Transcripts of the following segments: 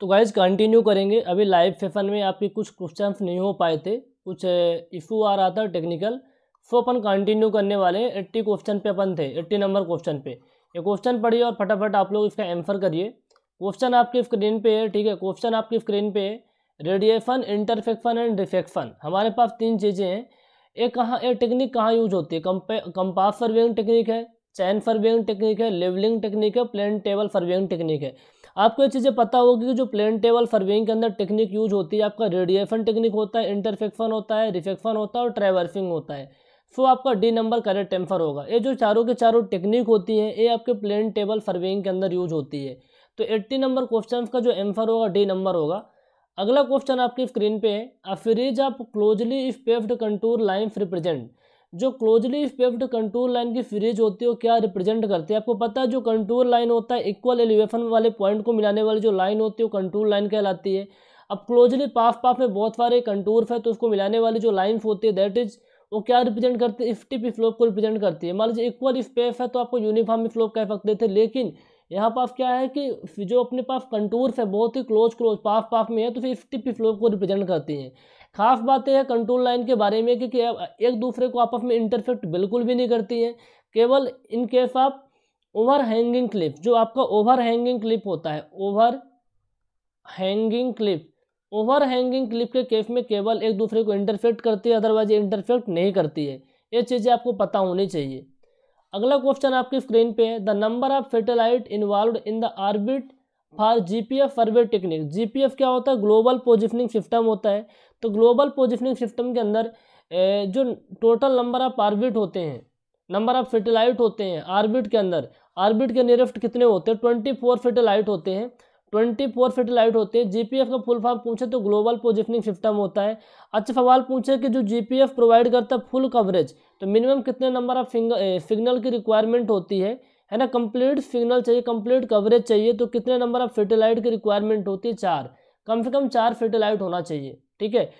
तो guys continue करेंगे अभी लाइव सेशन में आपके कुछ क्वेश्चन नहीं हो पाए थे कुछ इशू आ रहा था टेक्निकल सो अपन कंटिन्यू करने वाले हैं एट्टी क्वेश्चन पे अपन थे एट्टी नंबर क्वेश्चन पे ये क्वेश्चन पढ़िए और फटाफट आप लोग इसका आंसर करिए क्वेश्चन आपकी स्क्रीन पे है ठीक है क्वेश्चन आपकी स्क्रीन पे है रेडिएशन इंटरफेक्शन एंड डिफेक्शन हमारे पास तीन चीज़ें हैं एक कहाँ एक टेक्निक कहाँ यूज होती है कंपास सर्वेइंग टेक्निक है चैन सर्वेइंग टेक्निक है लेवलिंग टेक्निक है प्लेन टेबल सर्वेइंग टेक्निक है आपको ये चीज़ें पता होगी कि जो प्लेन टेबल फर्विंग के अंदर टेक्निक यूज होती है आपका रेडिएशन टेक्निक होता है इंटरफेक्शन होता है रिफेक्शन होता है और ट्रेवर्सिंग होता है सो आपका डी नंबर करेक्ट टेम्फर होगा ये जो चारों के चारों टेक्निक होती है ये आपके प्लेन टेबल फर्विंग के अंदर यूज होती है तो एट्टी नंबर क्वेश्चन का जो एम्फर होगा डी नंबर होगा अगला क्वेश्चन आपकी स्क्रीन पे है a fridge of closely if contour lines represent जो क्लोजली पेव्ड कंट्रोल लाइन की फ्रीज होती है वो क्या रिप्रेजेंट करती है आपको पता है जो कंट्रोल लाइन होता है इक्वल एलिवेशन वाले पॉइंट को मिलाने वाली जो लाइन होती है वो कंट्रोल लाइन कहलाती है अब क्लोजली पाफ पाफ में बहुत सारे कंट्रोल है तो उसको मिलाने वाली जो लाइन होती है दैट इज वो क्या रिप्रेजेंट करती है इफ्टी पी फ्लोप को रिप्रेजेंट करती है मान लीजिए इक्वल इफ है तो आपको यूनिफॉर्म फ्लोप कह सकते थे लेकिन यहाँ पास क्या है कि जो अपने पास कंटूर्स है बहुत ही क्लोज क्लोज पाफ पाफ में है तो फिर इफ्टी पी फ्लोप को रिप्रेजेंट करती हैं खास बात यह कंट्रोल लाइन के बारे में कि, कि एक दूसरे को आपस में इंटरफेक्ट बिल्कुल भी नहीं करती हैं केवल इन केस आप ओवर हैंगिंग क्लिप जो आपका ओवर हैंगिंग क्लिप होता है overhanging cliff overhanging cliff के केस में केवल एक दूसरे को इंटरफेक्ट करती है अदरवाइज इंटरफेक्ट नहीं करती है ये चीज़ें आपको पता होनी चाहिए अगला क्वेश्चन आपकी स्क्रीन पे है the number of satellite involve in the orbit for GPS survey technique GPS क्या होता है ग्लोबल पोजिशनिंग सिस्टम होता है तो ग्लोबल पोजिशनिंग सिस्टम के अंदर जो टोटल नंबर ऑफ आर्बिट होते हैं नंबर ऑफ फेटेलाइट होते हैं आर्बिट के अंदर आर्बिट के नियरेस्ट कितने होते हैं ट्वेंटी फोर फेटेलाइट होते हैं ट्वेंटी फोर फेटेलाइट होते हैं जीपीएफ का फुल फॉर्म पूछे तो ग्लोबल पोजिशनिंग सिस्टम होता है अच्छा सवाल पूछे कि जो जीपीएफ प्रोवाइड करता है फुल कवरेज तो मिनिमम कितने नंबर ऑफ सिग्नल की रिक्वायरमेंट होती है है ना कंप्लीट सिग्नल चाहिए कंप्लीट कवरेज चाहिए तो कितने नंबर ऑफ फेटेलाइट की रिक्वायरमेंट होती है चार कम से कम चार फेटेलाइट होना चाहिए ठीक है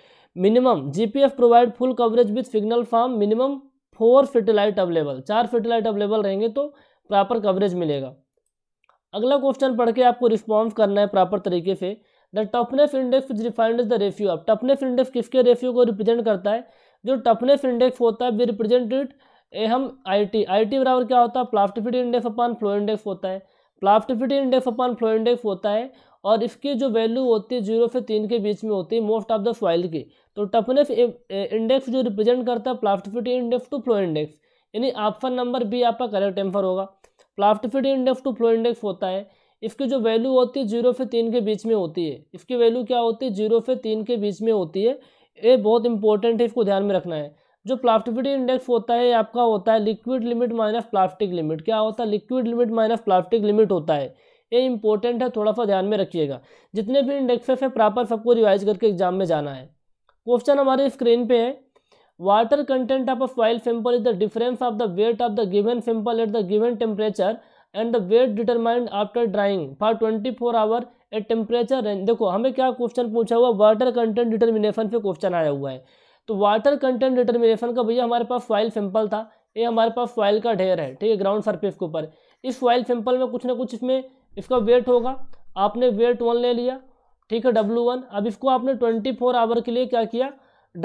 minimum GPS provide full coverage with signal from minimum four satellite available चार सेटेलाइट अवेलेबल रहेंगे तो प्रॉपर कवरेज मिलेगा अगला क्वेश्चन पढ़ के आपको रिस्पॉन्स करना है प्रॉपर तरीके से the toughness index is refined is the ratio अब टफनेस इंडेक्स किसके रेशियो को रिप्रेजेंट करता है जो टफनेस इंडेक्स होता है वी रिप्रेजेंटेड ए हम आई टी आई टी बराबर क्या होता है plasticity index upon flow index होता है plasticity index upon flow index होता है और इसकी जो वैल्यू होती है जीरो से तीन के बीच में होती है मोस्ट ऑफ द सॉइल की तो टफनेस इंडेक्स eh, जो रिप्रेजेंट करता है plasticity index to flow index यानी ऑप्शन नंबर बी आपका करेक्ट एम्फर होगा plasticity index to flow index होता है इसकी जो वैल्यू होती है जीरो से तीन के बीच में होती है इसकी वैल्यू क्या होती है जीरो से तीन के बीच में होती है ये बहुत इंपॉर्टेंट है इसको ध्यान में रखना है जो प्लास्टिफिटी इंडेक्स होता है आपका होता है liquid limit minus plastic limit क्या होता है liquid limit minus plastic limit होता है ये इंपॉर्टेंट है थोड़ा सा ध्यान में रखिएगा जितने भी इंडेक्सेस है प्रॉपर सबको रिवाइज करके एग्जाम में जाना है क्वेश्चन हमारे स्क्रीन पे है water content of a soil sample is the difference of the weight of the given sample at the given temperature and the weight determined after drying for twenty four hour at temperature range देखो हमें क्या question पूछा हुआ water content determination पे question आया हुआ है तो वाटर कंटेंट डिटर्मिनेशन का भैया हमारे पास फॉइल सैंपल था ये हमारे पास फॉइल का ढेर है ठीक है ग्राउंड सरफेस के ऊपर इस फॉइल सैंपल में कुछ ना कुछ इसमें इसका वेट होगा आपने वेट वन ले लिया ठीक है डब्लू वन अब इसको आपने ट्वेंटी फोर आवर के लिए क्या किया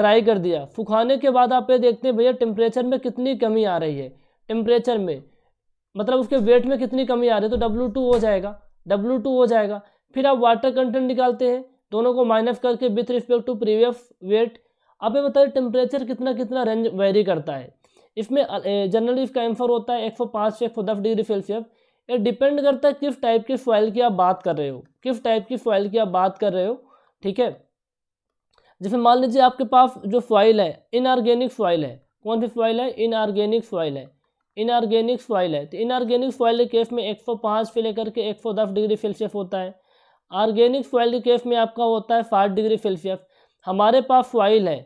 ड्राई कर दिया सुखाने के बाद आप ये देखते हैं भैया टेम्परेचर में कितनी कमी आ रही है टेम्परेचर में मतलब उसके वेट में कितनी कमी आ रही है तो डब्लू टू हो जाएगा डब्लू टू हो जाएगा फिर आप वाटर कंटेंट निकालते हैं दोनों को माइनस करके with respect to previous weight आप ये बताइए टेम्परेचर कितना कितना रेंज वेरी करता है इसमें जनरली इसका आंसर होता है पाँच से दस डिग्री सेल्सियस ये डिपेंड करता है किस टाइप की सॉइल की आप बात कर रहे हो किस टाइप की सॉइल की आप बात कर रहे हो ठीक है जैसे मान लीजिए आपके पास जो सॉइल है इनऑर्गेनिक सॉइल है कौन सी सॉइल है इनऑर्गेनिक सॉइल है इनऑर्गेनिक सॉइल है तो इनऑर्गेनिक सॉइल के केस में 105 से लेकर के 110 डिग्री सेल्सियस होता है ऑर्गेनिक सॉइल के केस में आपका होता है साठ डिग्री सेल्सियस हमारे पास सॉइल है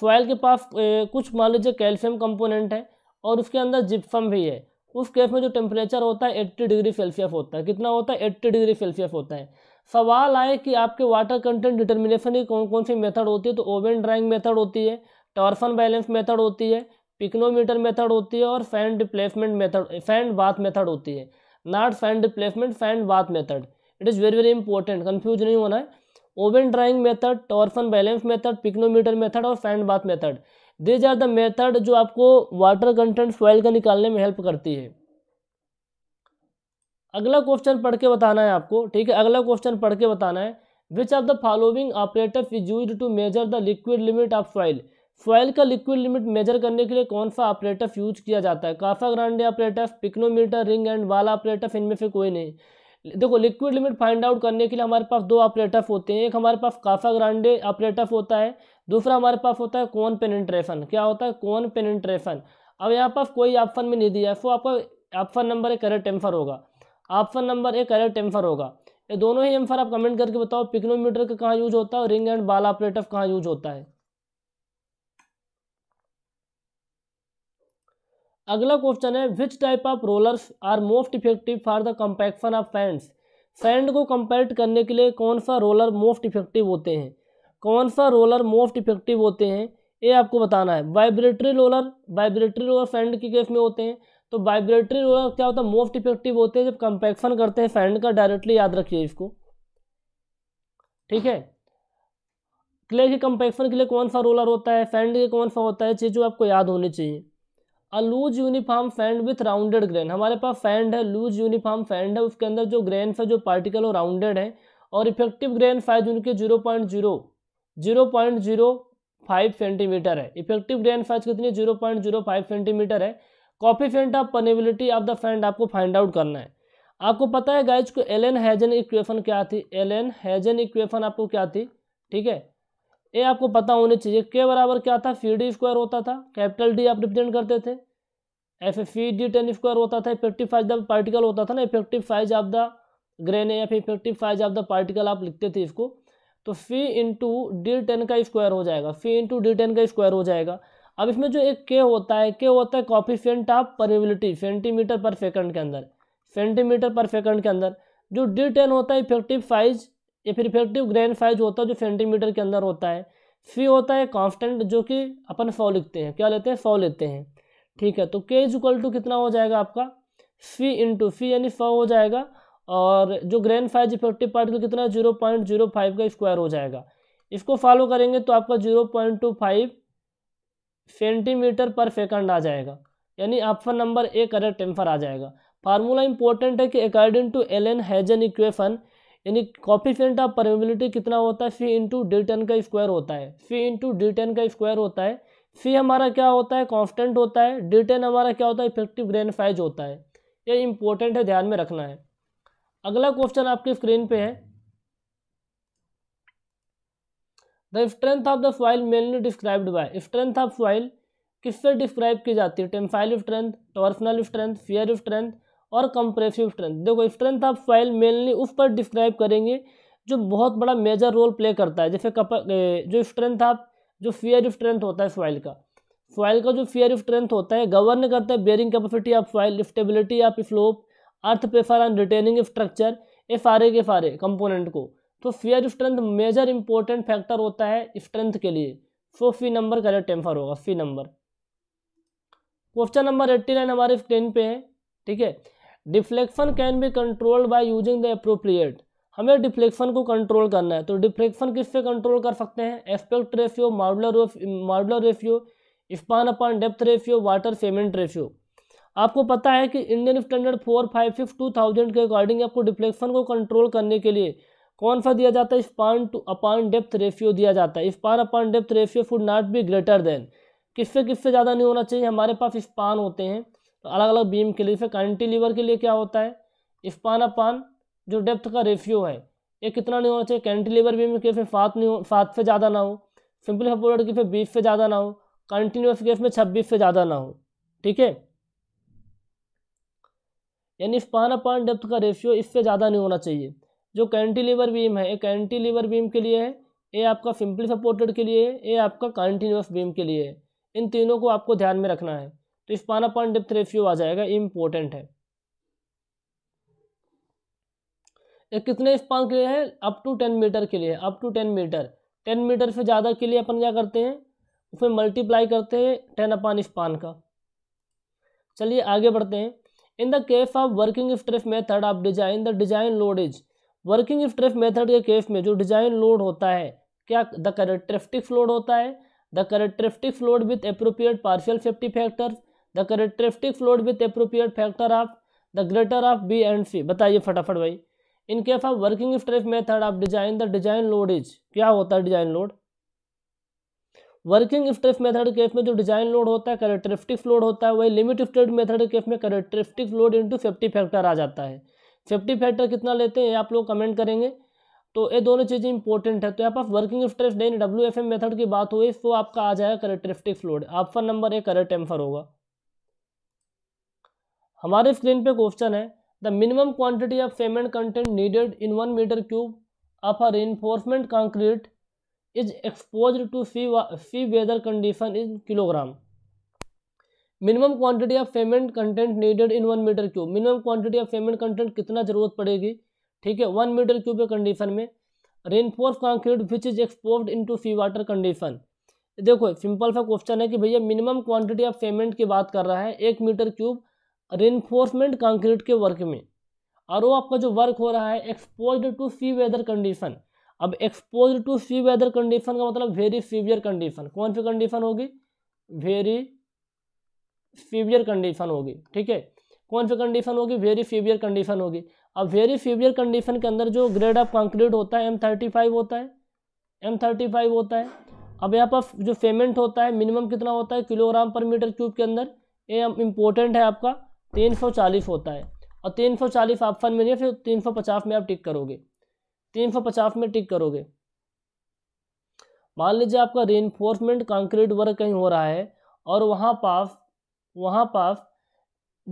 सॉइल के पास ए, कुछ मान लीजिए कैल्शियम कंपोनेंट है और उसके अंदर जिप्सम भी है उस केस में जो टेम्परेचर होता है एट्टी डिग्री सेल्सियस होता है कितना होता है एट्टी डिग्री सेल्सियस होता है सवाल आए कि आपके वाटर कंटेंट डिटर्मिनेशन की कौन कौन सी मेथड होती है तो ओवन ड्राइंग मेथड होती है टॉर्सन बैलेंस मेथड होती है पिक्नोमीटर मेथड होती है और fan displacement method fan bath method होती है not fan displacement fan bath method it is very very important confuse नहीं होना है oven drying method torsion balance method pycnometer method और fan bath method these are the method जो आपको water content soil का निकालने में हेल्प करती है अगला क्वेश्चन पढ़ के बताना है आपको ठीक है अगला क्वेश्चन पढ़ के बताना है which are the following operator is use to measure the liquid limit of soil soil का लिक्विड लिमिट मेजर करने के लिए कौन सा ऑपरेटर यूज किया जाता है Casagrande operator pycnometer ring and वाला ऑपरेटर इनमें से कोई नहीं देखो लिक्विड लिमिट फाइंड आउट करने के लिए हमारे पास दो ऑपरेटर होते हैं एक हमारे पास काफा ग्रांडे ऑपरेटर होता है दूसरा हमारे पास होता है कौन पेनेट्रेशन क्या होता है कौन पेनेट्रेशन अब यहाँ पास कोई ऑप्शन में नहीं दिया है सो तो आपका ऑप्शन नंबर एक करेक्ट एम्फर होगा ऑप्शन नंबर एक करेक्ट एम्फर होगा ये दोनों ही एम्फर आप कमेंट करके बताओ पिक्नोमीटर का कहाँ यूज होता है और रिंग एंड बाल ऑपरेटिव कहाँ यूज होता है अगला क्वेश्चन है which type of rollers are most effective for the compaction of sand sand को कंपैक्ट करने के लिए कौन सा रोलर मोस्ट इफेक्टिव होते हैं कौन सा रोलर मोस्ट इफेक्टिव होते हैं ये आपको बताना है vibratory roller vibratory roller sand के केस में होते हैं तो वाइब्रेटरी रोलर क्या होता है मोस्ट इफेक्टिव होते हैं जब कंपेक्शन करते हैं फैंड का डायरेक्टली याद रखिए इसको ठीक है क्ले के कंपेक्शन के लिए कौन सा रोलर होता है फैंड के कौन सा होता है चीज़ जो आपको याद होनी चाहिए a loose uniform sand with rounded grain हमारे पास फैंड है लूज यूनिफॉर्म फैंड है उसके अंदर जो ग्रेन है जो पार्टिकल वो राउंडेड है और इफेक्टिव ग्रेन साइज उनके zero point zero zero point zero five centimetre है इफेक्टिव ग्रेन साइज कितनी है zero point zero five centimetre है coefficient of permeability of the sand आपको फाइंड आउट करना है आपको पता है गाइज को एलेन हैजन इक्वेशन क्या थी एलेन हैजन इक्वेशन आपको क्या थी ठीक है ये आपको पता होने चाहिए के बराबर क्या था सी डी स्क्वायर होता था कैपिटल डी आप रिप्रेजेंट करते थे F C D ten square होता था इफेक्टिव साइज ऑफ पार्टिकल होता था ना effective size of the grain या फिर effective size of the particle आप लिखते थे इसको तो फी इंटू डी टेन का स्क्वायर हो जाएगा फी इंटू डी टेन का स्क्वायर हो जाएगा अब इसमें जो एक के होता है के होता है sand of permeability centimetre per second के अंदर सेंटीमीटर पर सेकंड के अंदर जो डी टेन होता है इफेक्टिव साइज या फिर इफेक्टिव ग्रैंड साइज होता है जो सेंटीमीटर के अंदर होता है फी होता है कॉन्स्टेंट जो कि अपन सौ लिखते हैं क्या लेते हैं सौ लेते हैं ठीक है तो के इज इक्वल टू कितना हो जाएगा आपका फी इंटू फी यानी सौ हो जाएगा और जो ग्रैंड फाइव इफेक्टिव पार्टिकल कितना है जीरो पॉइंट जीरो फाइव का स्क्वायर हो जाएगा इसको फॉलो करेंगे तो आपका zero point two five centimetre per second आ जाएगा यानी option number A correct answer आ जाएगा फार्मूला इंपॉर्टेंट है कि according to Allen Hazen equation यानी फेंट ऑफ परमेबिलिटी कितना होता है सी इंटू डी टेन का स्क्वायर होता है सी इंटू डी टेन का स्क्वायर होता है सी हमारा क्या होता है कॉन्स्टेंट होता है डी टेन हमारा क्या होता है इफेक्टिव ग्रैंड फाइज होता है ये इंपॉर्टेंट है ध्यान में रखना है अगला क्वेश्चन आपके स्क्रीन पे है the strength of the soil mainly described by strength of soil किससे डिस्क्राइब की जाती है tensile strength torsional strength shear strength और कंप्रेसिव स्ट्रेंथ देखो स्ट्रेंथ ऑफ फाइल मेनली उस पर डिस्क्राइब करेंगे जो बहुत बड़ा मेजर रोल प्ले करता है जैसे कप जो स्ट्रेंथ ऑफ जो फियर स्ट्रेंथ होता है सॉइल का सॉइल का जो फियर स्ट्रेंथ होता है गवर्न करता है bearing capacity of soil stability of slope earth pressure and retaining structure F R A के एफ आर ए कंपोनेंट को तो shear strength major important factor होता है स्ट्रेंथ के लिए सो फी नंबर करेक्ट एम्फर होगा C number question number eighty nine हमारे screen पे है ठीक है deflection can be controlled by using the appropriate हमें डिफ्लेक्शन को कंट्रोल करना है तो डिफ्लेक्शन किससे कंट्रोल कर सकते हैं aspect ratio modular modular ratio span upon depth ratio water cement ratio आपको पता है कि Indian standard four five six two thousand के अकॉर्डिंग आपको डिफ्लेक्शन को कंट्रोल करने के लिए कौन सा दिया जाता है span to upon depth ratio दिया जाता है span upon depth ratio should not be greater than किससे किससे ज़्यादा नहीं होना चाहिए हमारे पास स्पान होते हैं तो अलग अलग बीम के लिए फिर कैंटिलीवर के लिए क्या होता है स्पान अपान जो डेप्थ का रेशियो है ये कितना नहीं होना चाहिए कैंटिलीवर बीम के फिर सात नहीं हो सात से ज़्यादा ना हो सिंपल सपोर्ट की फिर बीस से ज़्यादा ना हो कंटिन्यूस केस में छब्बीस से ज़्यादा ना हो ठीक है यानी स्पान अपान डेप्थ का रेशियो इससे ज़्यादा नहीं होना चाहिए जो कैंटिलीवर बीम है ये कैंटिलीवर बीम के लिए है ये आपका सिंपली सपोर्टेड के लिए है ये आपका कंटिन्यूस बीम के लिए है इन तीनों को आपको ध्यान में रखना है तो पाना अपान डेप्थ रेशियो आ जाएगा इम्पोर्टेंट है ये कितने स्पान के लिए है अप टू टेन मीटर के लिए up to ten metre ten metre से ज़्यादा के लिए अपन क्या करते हैं उसमें मल्टीप्लाई करते हैं टेन अपान स्पान का चलिए आगे बढ़ते हैं in the case of working stress method of design the design load is working stress method के केस में जो डिजाइन लोड होता है क्या द करेक्ट्रिफ्टिक फ्लोड होता है the characteristic load with appropriate partial safety factor the characteristic load with appropriate factor of the greater of B and C बताइए फटाफट भाई in case of working stress method of design the design load is क्या होता है design load working stress method case में जो design load होता है करेक्टरिस्टिक लोड होता है वही लिमिट स्टेट मेथड केस में characteristic load into safety factor आ जाता है सेफ्टी फैक्टर कितना लेते हैं आप लोग कमेंट करेंगे तो ये दोनों चीज़ें इंपॉर्टेंट है तो यहाँ पर working stress then W S M method की बात हुई तो आपका आ जाएगा करेक्टरिस्टिक लोड ऑप्शन नंबर एक करेक्ट एम्फर होगा हमारे स्क्रीन पे क्वेश्चन है the minimum quantity of cement content needed in one metre cube of a reinforcement concrete is expose to फी फी weather condition in kilogram minimum quantity of cement content needed in one metre cube minimum quantity of cement content कितना जरूरत पड़ेगी ठीक है one metre cube के condition में reinforce concrete which is expose in to sea water condition देखो simple सा question है कि भैया मिनिमम क्वांटिटी ऑफ पेमेंट की बात कर रहा है एक मीटर क्यूब रेनफोर्समेंट कंक्रीट के वर्क में और वो आपका जो वर्क हो रहा है expose to sea weather condition अब expose to sea weather condition का मतलब वेरी सीवियर कंडीशन कौन सी कंडीशन होगी वेरी सीवियर कंडीशन होगी ठीक है कौन सी कंडीशन होगी वेरी सीवियर कंडीशन होगी अब वेरी सीवियर कंडीशन के अंदर जो ग्रेड ऑफ कंक्रीट होता है एम थर्टी फाइव होता है एम थर्टी फाइव होता है अब यहाँ पर जो पेमेंट होता है मिनिमम कितना होता है किलोग्राम पर मीटर क्यूब के अंदर ये इम्पोर्टेंट है आपका तीन सौ चालीस होता है और तीन सौ चालीस ऑप्शन में नहीं फिर तीन सौ पचास में आप टिक करोगे तीन सौ पचास में टिक करोगे मान लीजिए आपका री इन्फोर्समेंट कॉन्क्रीट वर्क कहीं हो रहा है और वहाँ पास वहाँ पास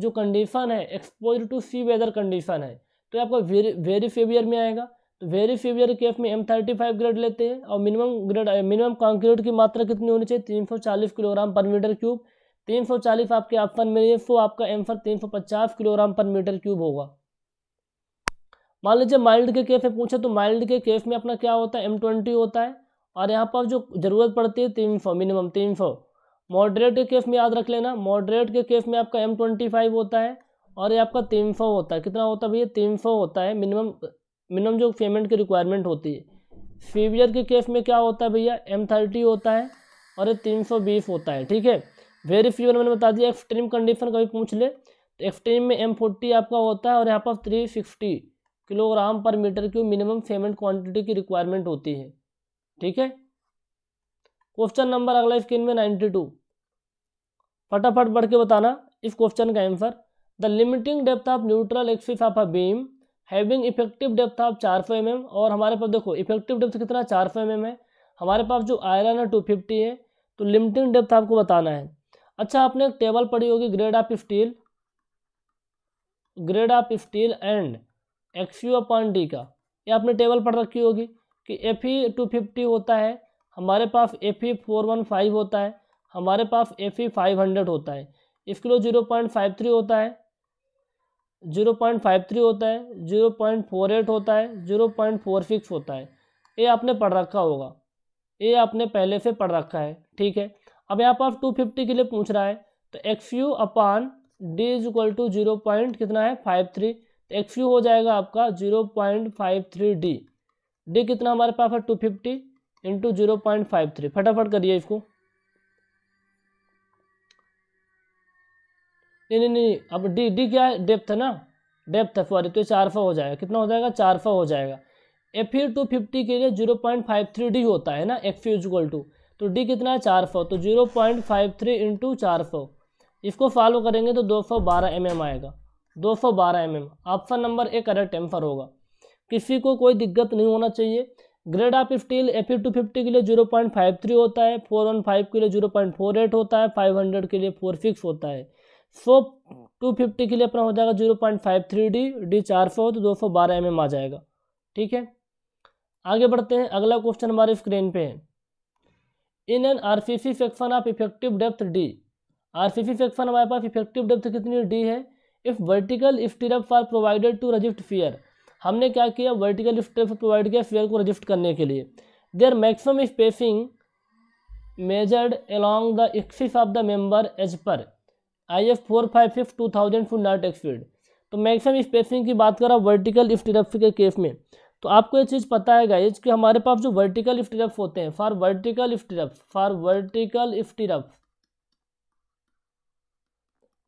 जो कंडीशन है expose to sea weather condition है तो आपका वेरी वेरी फेवियर में आएगा तो वेरी फेवियर केस में एम थर्टी फाइव ग्रेड लेते हैं और मिनिमम ग्रेड मिनिमम कॉन्क्रीट की मात्रा कितनी होनी चाहिए तीन सौ चालीस किलोग्राम पर मीटर क्यूब तीन सौ चालीस आपके ऑप्शन में सो आपका एम्फर तीन सौ पचास किलोग्राम पर मीटर क्यूब होगा मान लीजिए माइल्ड के केफ में पूछे तो माइल्ड के केफ में अपना क्या होता है एम ट्वेंटी होता है और यहाँ पर जो ज़रूरत पड़ती है तीन फो मिनिमम तीन फो मॉडरेट के केफ में याद रख लेना मॉडरेट के केफ में आपका एम ट्वेंटी फाइव होता है और ये आपका तीन फो होता है कितना होता है भैया तीन फो होता है मिनिमम मिनिमम जो पेमेंट की रिक्वायरमेंट होती है फीवियर के केस में क्या होता है भैया एम थर्टी होता है और ये तीन सौ बीस होता है ठीक है वेरी फ्यूअर मैंने बता दिया एक्सट्रीम कंडीशन कभी पूछ ले तो एक्सट्रीम में एम फोर्टी आपका होता है और यहाँ पर three sixty kilogram per metre cube minimum cement quantity की रिक्वायरमेंट होती है ठीक है क्वेश्चन नंबर अगला स्क्रीन में नाइन्टी टू फटाफट बढ़ के बताना इस क्वेश्चन का answer the limiting depth of neutral axis of a beam having effective depth of चार सौ एम और हमारे पास देखो इफेक्टिव डेप्थ कितना चार सौ एम है हमारे पास जो आयरन है टू फिफ्टी है तो लिमिटिंग डेप्थ आपको बताना है अच्छा आपने एक टेबल पढ़ी होगी grade of steel grade of steel and X U upon D का ये आपने टेबल पढ़ रखी होगी कि एफ ई टू फिफ्टी होता है हमारे पास F E four one five होता है हमारे पास एफ ई फाइव हंड्रेड होता है इसके लिए जीरो पॉइंट फाइव थ्री होता है जीरो पॉइंट फाइव थ्री होता है जीरो पॉइंट फोर एट होता है जीरो पॉइंट फोर सिक्स होता है ये आपने पढ़ रखा होगा ये आपने पहले से पढ़ रखा है ठीक है अब यहाँ पास टू फिफ्टी के लिए पूछ रहा है तो X U upon D is equal to zero point कितना है फाइव थ्री तो एक्स हो जाएगा आपका zero point five three D D कितना हमारे पास है two fifty into zero point five three फटाफट करिए इसको नहीं नहीं नहीं अब डी डी क्या है डेप्थ है ना डेप्थ है सॉरी तो ये चारफा हो जाएगा कितना हो जाएगा चारफा हो जाएगा एफ यू टू फिफ्टी के लिए zero point five three D होता है ना एफ यू इजल टू तो डी कितना है चार सौ तो zero point five three into चार सौ इसको फॉलो करेंगे तो दो सौ बारह एम एम आएगा दो सौ बारह M M option number A correct answer होगा किसी को कोई दिक्कत नहीं होना चाहिए grade of steel F two fifty के लिए जीरो पॉइंट फाइव थ्री होता है फोर वन फाइव के लिए जीरो पॉइंट फोर एट होता है फाइव हंड्रेड के लिए फोर सिक्स होता है सो टू फिफ्टी के लिए अपना हो जाएगा zero point five three D D चार सौ तो दो सौ बारह एम एम आ जाएगा ठीक है आगे बढ़ते हैं अगला क्वेश्चन हमारे स्क्रीन पे है in an R C C section of effective depth D R C C section हमारे पास इफेक्टिव डेप्थ कितनी डी है if vertical lift stirrups are provided to resist shear हमने क्या किया वर्टिकल लिफ्ट प्रोवाइड किया फेयर को रजिफ्ट करने के लिए there maximum spacing measured along the axis of the member as per I F four five six two thousand foot not exceed तो maximum spacing की बात करा वर्टिकल लिफ्ट के केस में तो आपको ये चीज़ पता है गाइज कि हमारे पास जो वर्टिकल लिफ्ट होते हैं for vertical lift for vertical lift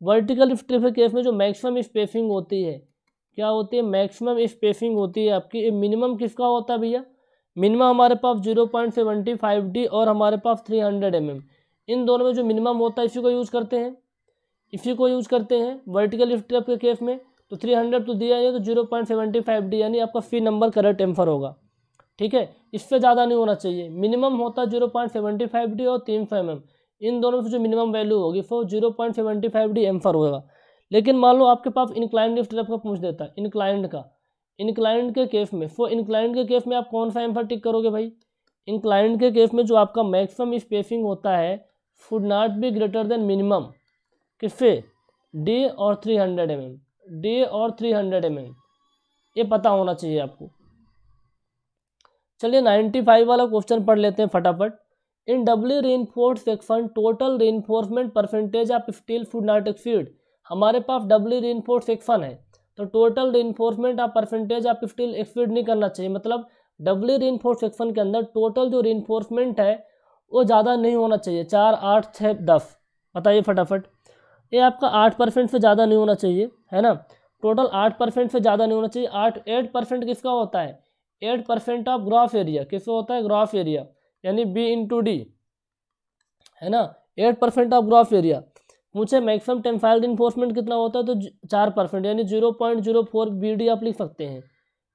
vertical strip के केस में जो मैक्सिमम स्पेसिंग होती है क्या होती है मैक्सिमम स्पेसिंग होती है आपकी मिनिमम किसका होता है भैया मिनिमम हमारे पास zero point seventy five D और हमारे पास थ्री हंड्रेड एम एम इन दोनों में जो मिनिमम होता है इसी को यूज़ करते हैं इसी को यूज़ करते हैं वर्टिकल स्ट्रिप के केस में तो थ्री हंड्रेड तो दिया जाए तो zero point seventy five D यानी आपका फी नंबर करेक्ट एम्फर होगा ठीक है इससे ज़्यादा नहीं होना चाहिए मिनिमम होता है zero point seventy five D और तीन सौ एम एम इन दोनों से जो मिनिमम वैल्यू होगी वो zero point seventy five D answer होगा लेकिन मान लो आपके पास इनक्लाइंट लिफ्ट का पूछ देता है इनक्लाइंट का इनक्लाइंट के केस में फो इनक्लाइंट के केस में आप कौन सा एम फर टिक करोगे भाई इनक्लाइंट के केस में जो आपका मैक्सिमम स्पेसिंग होता है should not be greater than minimum किससे डे और three hundred M M D और थ्री हंड्रेड एम एम ये पता होना चाहिए आपको चलिए नाइन्टी फाइव वाला क्वेश्चन पढ़ लेते हैं फटाफट in doubly reinforced section total reinforcement percentage of steel should not फीड हमारे पास डबली रेनफोर्स सेक्शन है तो total reinforcement of percentage of steel exceed नहीं करना चाहिए मतलब डबली रेनफोर्स सेक्शन के अंदर टोटल जो रेनफोर्समेंट है वो ज़्यादा नहीं होना चाहिए चार आठ छः दस बताइए फटाफट ये आपका आठ परसेंट से ज़्यादा नहीं होना चाहिए है ना टोटल आठ परसेंट से ज़्यादा नहीं होना चाहिए आठ एट परसेंट किसका होता है eight percent of gross area किसका होता है ग्रॉफ एरिया यानी बी इंटू डी है ना eight percent of gross area मुझे मैक्सिमम टेम्फाइल्ड इन्फोर्समेंट कितना होता है तो चार परसेंट यानी zero point zero four B D आप लिख सकते हैं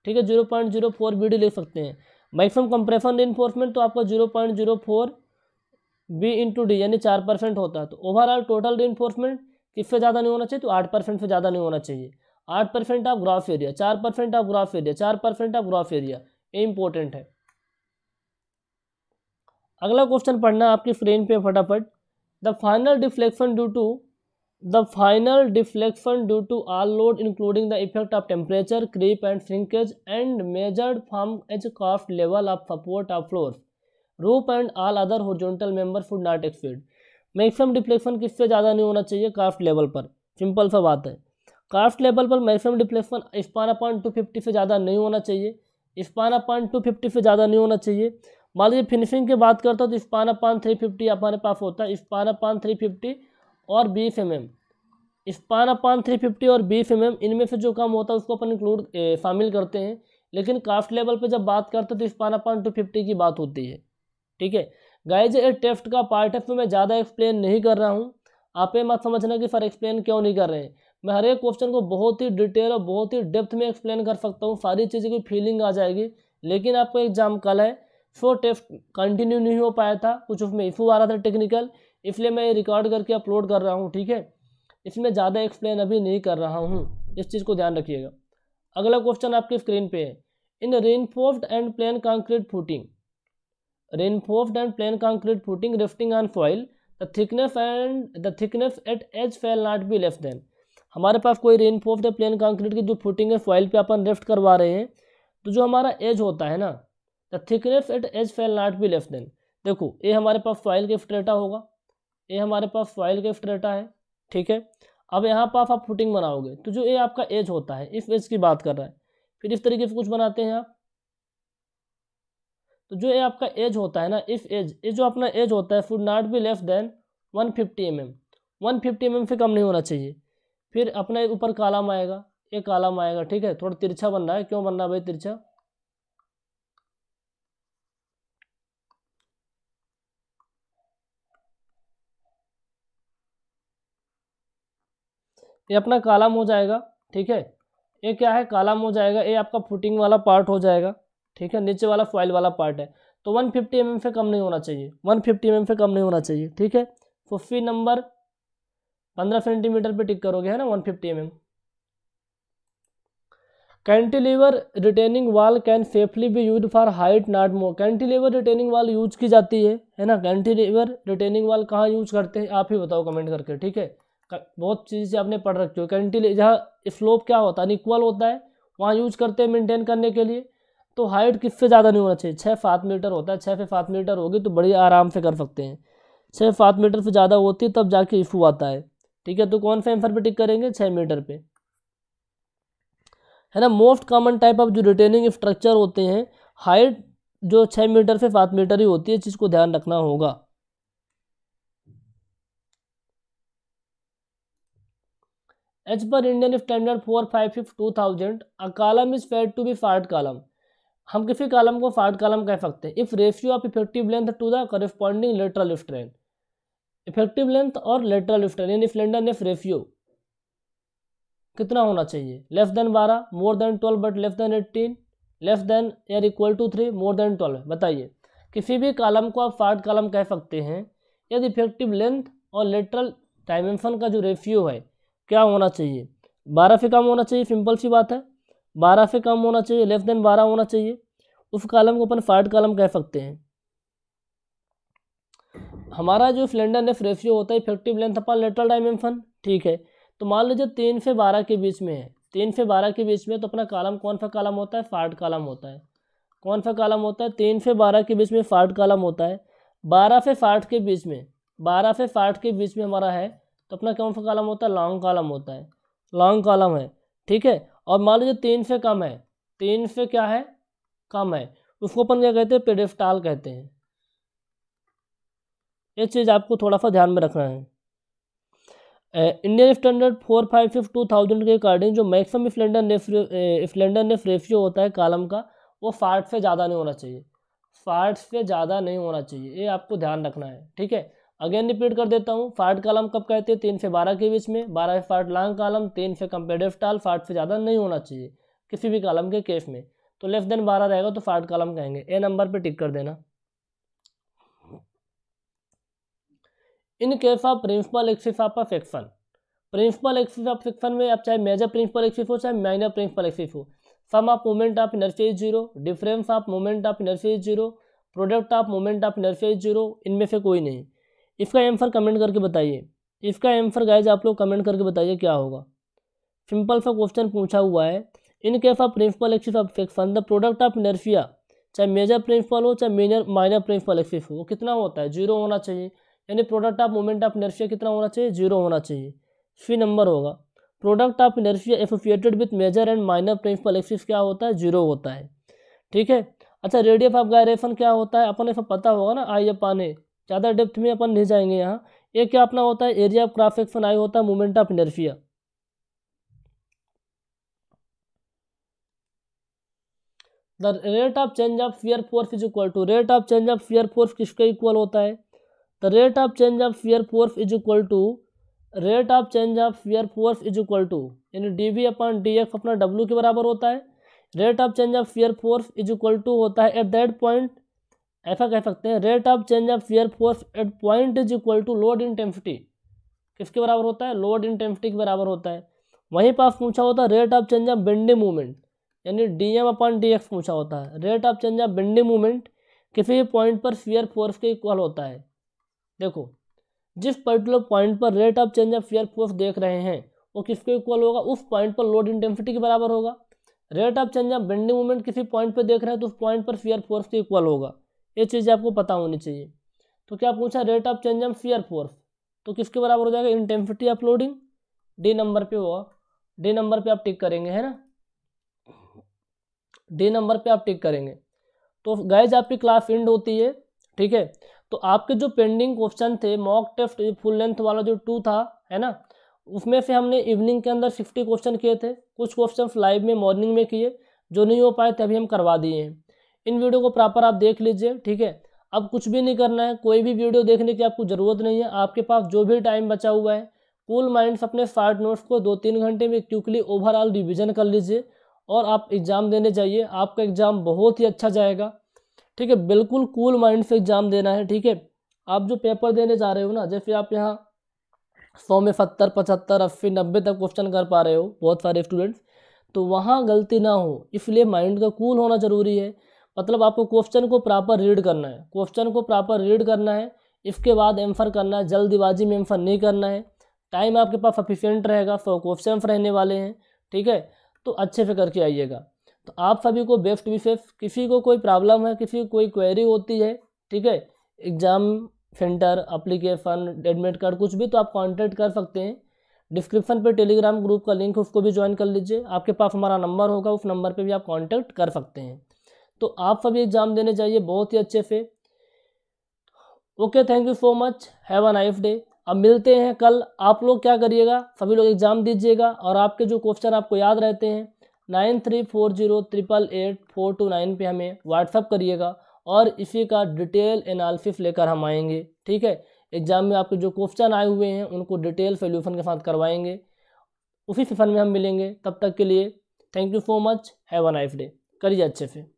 ठीक है zero point zero four B D लिख सकते हैं मैक्सिमम कंप्रेशन इन्फोर्समेंट तो आपका zero point zero four B into D यानी चार परसेंट होता है तो ओवरऑल टोटल इन्फोर्समेंट किससे ज़्यादा नहीं होना चाहिए तो आठ परसेंट से ज़्यादा नहीं होना चाहिए आठ परसेंट ऑफ ग्राफ एरिया चार परसेंट ऑफ ग्राफ एरिया चार परसेंट ऑफ ग्राफ एरिया ये इंपॉर्टेंट है अगला क्वेश्चन पढ़ना आपकी स्क्रीन पे फटाफट the final deflection due to the final deflection due to all load including the effect of temperature creep and shrinkage and measured from as cast level of support of floors roof and all other horizontal member should not exceed maximum deflection किससे ज़्यादा नहीं होना चाहिए cast level पर simple सा बात है cast level पर maximum deflection span point two fifty से ज़्यादा नहीं होना चाहिए स्पाना पॉइंट टू फिफ्टी से ज़्यादा नहीं होना चाहिए मान लीजिए फिनिशिंग की बात करता हूँ तो स्पान पान थ्री फिफ्टी हमारे पास होता है स्पान पान थ्री फिफ्टी और बीस एम एम स्पान पान थ्री फिफ्टी और बीस एम एम इनमें से जो काम होता है उसको अपन इंक्लूड शामिल करते हैं लेकिन कास्ट लेवल पे जब बात करते हैं तो स्पान पान टू फिफ्टी की बात होती है ठीक है गाइज ये टेस्ट का पार्ट है तो मैं ज़्यादा एक्सप्लेन नहीं कर रहा हूँ आप ये मत समझना कि सर एक्सप्लेन क्यों नहीं कर रहे हैं मैं हर एक क्वेश्चन को बहुत ही डिटेल और बहुत ही डेप्थ में एक्सप्लेन कर सकता हूँ सारी चीज़ें की फीलिंग आ जाएगी लेकिन आपको एग्जाम कल है शॉर्ट टेस्ट कंटिन्यू नहीं हो पाया था कुछ उसमें इशू आ रहा था टेक्निकल इसलिए मैं ये रिकॉर्ड करके अपलोड कर रहा हूँ ठीक है इसमें ज़्यादा एक्सप्लेन अभी नहीं कर रहा हूँ इस चीज़ को ध्यान रखिएगा अगला क्वेश्चन आपके स्क्रीन पे है in soft and plain concrete footing soft and plain concrete footing resting on soil the thickness and the thickness at edge shall not be less than हमारे पास कोई फोफ्ट प्लेन कंक्रीट की जो फूटिंग है foil पे अपन rift करवा रहे हैं तो जो हमारा एज होता है ना thickness at edge shall not be less than देखो ये हमारे पास फॉइल गिफ्ट रेटा होगा ये हमारे पास फॉइल गिफ्ट रेटा है ठीक है अब यहाँ पर आप फुटिंग बनाओगे तो जो ये आपका एज होता है इस एज की बात कर रहा है फिर इस तरीके से कुछ बनाते हैं आप तो जो ये आपका एज होता है ना इफ एज ये जो अपना एज होता है should not be less than one fifty M M one fifty M M से कम नहीं होना चाहिए फिर अपना ऊपर कालाम आएगा ये कालम आएगा ठीक है थोड़ा तिरछा बन रहा है क्यों बन रहा है भाई तिरछा ये अपना कालम हो जाएगा ठीक है ये क्या है कालम हो जाएगा ये आपका फुटिंग वाला पार्ट हो जाएगा ठीक है नीचे वाला फॉइल वाला पार्ट है तो 150 फिफ्टी mm से कम नहीं होना चाहिए 150 फिफ्टी mm से कम नहीं होना चाहिए ठीक है फुफ्फी नंबर 15 सेंटीमीटर पे टिक करोगे है ना 150 fifty mm cantilever retaining wall can safely be used for height not more cantilever retaining wall use की जाती है है ना कैंटिलीवर रिटेनिंग वाल कहाँ यूज करते हैं आप ही बताओ कमेंट करके ठीक है बहुत चीज़ें आपने पढ़ रखी हो कैंटिले जहाँ स्लोप क्या होता है इक्वल होता है वहाँ यूज करते हैं मेंटेन करने के लिए तो हाइट किससे ज़्यादा नहीं होना चाहिए छः फात मीटर होता है छः से फात मीटर होगी तो बड़ी आराम से कर सकते हैं छः फात मीटर से ज़्यादा होती है तब जाके इशू आता है ठीक है तो कौन सा आंसर पर टिक करेंगे छः मीटर पर है ना मोस्ट कॉमन टाइप ऑफ जो रिटेनिंग स्ट्रक्चर होते हैं हाइट जो छः मीटर से सात मीटर ही होती है चीज़ को ध्यान रखना होगा standard four five Standard two thousand a column is said to be short column. हम किसी कॉलम को फार्ट कॉलम कह सकते हैं if ratio of effective length to the corresponding lateral strain effective length और लेटरल स्ट्रेन यानी slenderness ratio कितना होना चाहिए लेस देन बारह more than twelve but less than eighteen less than or equal to three more than twelve बताइए किसी भी column को आप फार्ट कॉलम कह सकते हैं यदि इफेक्टिव लेंथ और लेटरल डायमेंशन का जो रेशियो है क्या होना चाहिए बारह से कम होना चाहिए सिंपल सी बात है बारह से कम होना चाहिए लेस देन बारह होना चाहिए उस कालम को अपन फाइट कालम कह सकते हैं हमारा जो सिलेंडर स्लेंडरनेस रेशियो होता है effective length upon lateral dimension ठीक है तो मान लीजिए तीन से बारह के बीच में है तीन से बारह के बीच में तो अपना कालम कौन सा कालम होता है फाट कालम होता है कौन सा कालम होता है तीन से बारह के बीच में फाट कालम होता है बारह से साठ के बीच में बारह से साठ के बीच में हमारा है तो अपना कौन सा कॉलम होता है लॉन्ग कॉलम होता है लॉन्ग कॉलम है ठीक है और मान लीजिए तीन से कम है तीन से क्या है कम है उसको अपन क्या कहते हैं पेडिस्टाल कहते हैं ये चीज़ आपको थोड़ा सा ध्यान में रखना है Indian standard four five six two thousand के अकॉर्डिंग जो मैक्सिमम स्प्लेंडर नेफ रेशियो होता है कॉलम का वो फार्ट से ज़्यादा नहीं होना चाहिए फार्ट से ज़्यादा नहीं होना चाहिए ये आपको ध्यान रखना है ठीक है अगेन रिपीट कर देता हूँ फार्ट कालम कब कहते हैं तीन से बारह के बीच में बारह से फार्ट लॉन्ग कालम तीन से कम्पेटिव टाल फार्ट से ज़्यादा नहीं होना चाहिए किसी भी कालम के केस में तो लेस देन बारह रहेगा तो फार्ट कालम कहेंगे ए नंबर पर टिक कर देना in case of principal axis of a principal axis of section में आप चाहे मेजर प्रिंसिपल एक्सिस हो चाहे माइनर प्रिंसिपल एक्सिस हो sum of moment of inertia is zero difference of moment of inertia is zero product of moment of inertia is zero इनमें से कोई नहीं इसका एम कमेंट करके बताइए इसका आंसर गाइज आप लोग कमेंट करके बताइए क्या होगा सिंपल सा क्वेश्चन पूछा हुआ है in case of principal axis of section the product of inertia चाहे मेजर प्रिंसिपल हो चाहे मेजर माइनर प्रिंसिपल एक्सिस हो वो कितना होता है जीरो होना चाहिए यानी product of moment of inertia कितना होना चाहिए जीरो होना चाहिए फी नंबर होगा product of inertia associated with major and minor principal axis क्या होता है जीरो होता है ठीक है अच्छा रेडियस ऑफ गायरेशन क्या होता है अपने सब पता होगा ना आई एफ आने ज़्यादा डेप्थ में अपन नहीं जाएंगे यहाँ एक क्या अपना होता है area of cross section I होता है moment of inertia the rate of change of shear force is equal to rate of change of shear force किसके इक्वल होता है the rate of change of shear force is equal to rate of change of shear force is equal to यानी D V upon D F अपना W के बराबर होता है rate of change of shear force is equal to होता है at that point ऐसा कह सकते हैं rate of change of shear force at point is equal to load intensity किसके बराबर होता है लोड इंटेंसिटी के बराबर होता है वहीं पास पूछा होता है rate of change of bending movement यानी D M upon D X पूछा होता है rate of change of bending movement किसी भी पॉइंट पर फेयर फोर्स के इक्वल होता है देखो जिस पर्टिकुलर पॉइंट पर rate of change of shear force देख रहे हैं वो किसके इक्वल होगा उस पॉइंट पर लोड इंटेंसिटी के बराबर होगा rate of change of bending movement किसी पॉइंट पर देख रहे हैं तो उस पॉइंट पर फेयर फोर्स के इक्वल होगा ये चीज़ें आपको पता होनी चाहिए तो क्या पूछा rate of change M shear force तो किसके बराबर हो जाएगा intensity of loading D number पे होगा डी नंबर पे आप टिक करेंगे है ना डी नंबर पे आप टिक करेंगे तो गैज आपकी क्लास एंड होती है ठीक है तो आपके जो पेंडिंग क्वेश्चन थे मॉक टेस्ट फुल लेंथ वाला जो टू था है ना उसमें से हमने इवनिंग के अंदर फिफ्टी क्वेश्चन किए थे कुछ क्वेश्चन लाइव में मॉर्निंग में किए जो नहीं हो पाए थे अभी हम करवा दिए हैं इन वीडियो को प्रॉपर आप देख लीजिए ठीक है अब कुछ भी नहीं करना है कोई भी वीडियो देखने की आपको ज़रूरत नहीं है आपके पास जो भी टाइम बचा हुआ है कूल माइंड्स अपने शार्ट नोट्स को दो तीन घंटे में क्यूकली ओवरऑल रिविजन कर लीजिए और आप एग्ज़ाम देने जाइए आपका एग्ज़ाम बहुत ही अच्छा जाएगा ठीक है बिल्कुल कूल माइंड से एग्ज़ाम देना है ठीक है आप जो पेपर देने जा रहे हो ना जैसे आप यहाँ सौ में सत्तर पचहत्तर अस्सी नब्बे तक क्वेश्चन कर पा रहे हो बहुत सारे स्टूडेंट्स तो वहाँ गलती ना हो इसलिए माइंड का कूल होना ज़रूरी है मतलब आपको क्वेश्चन को प्रॉपर रीड करना है क्वेश्चन को प्रॉपर रीड करना है इसके बाद एम्फर करना है जल्दबाजी में एम्फर नहीं करना है टाइम आपके पास अफिशियंट रहेगा क्वेश्चन रहने वाले हैं ठीक है तो अच्छे से करके आइएगा तो आप सभी को बेस्ट विशेष किसी को कोई प्रॉब्लम है किसी को कोई क्वेरी होती है ठीक है exam centre application admit card कुछ भी तो आप कॉन्टैक्ट कर सकते हैं डिस्क्रिप्शन पर टेलीग्राम ग्रुप का लिंक उसको भी ज्वाइन कर लीजिए आपके पास हमारा नंबर होगा उस नंबर पर भी आप कॉन्टैक्ट कर सकते हैं तो आप सभी एग्ज़ाम देने चाहिए बहुत ही अच्छे से okay thank you so much have a nice day अब मिलते हैं कल आप लोग क्या करिएगा सभी लोग एग्ज़ाम दीजिएगा और आपके जो क्वेश्चन आपको याद रहते हैं nine three four zero triple eight four two nine पर हमें व्हाट्सअप करिएगा और इसी का डिटेल एनालिसिस लेकर हम आएंगे ठीक है एग्ज़ाम में आपके जो क्वेश्चन आए हुए हैं उनको डिटेल सोल्यूशन के साथ करवाएंगे उसी सेशन में हम मिलेंगे तब तक के लिए thank you so much have a nice day करिए अच्छे से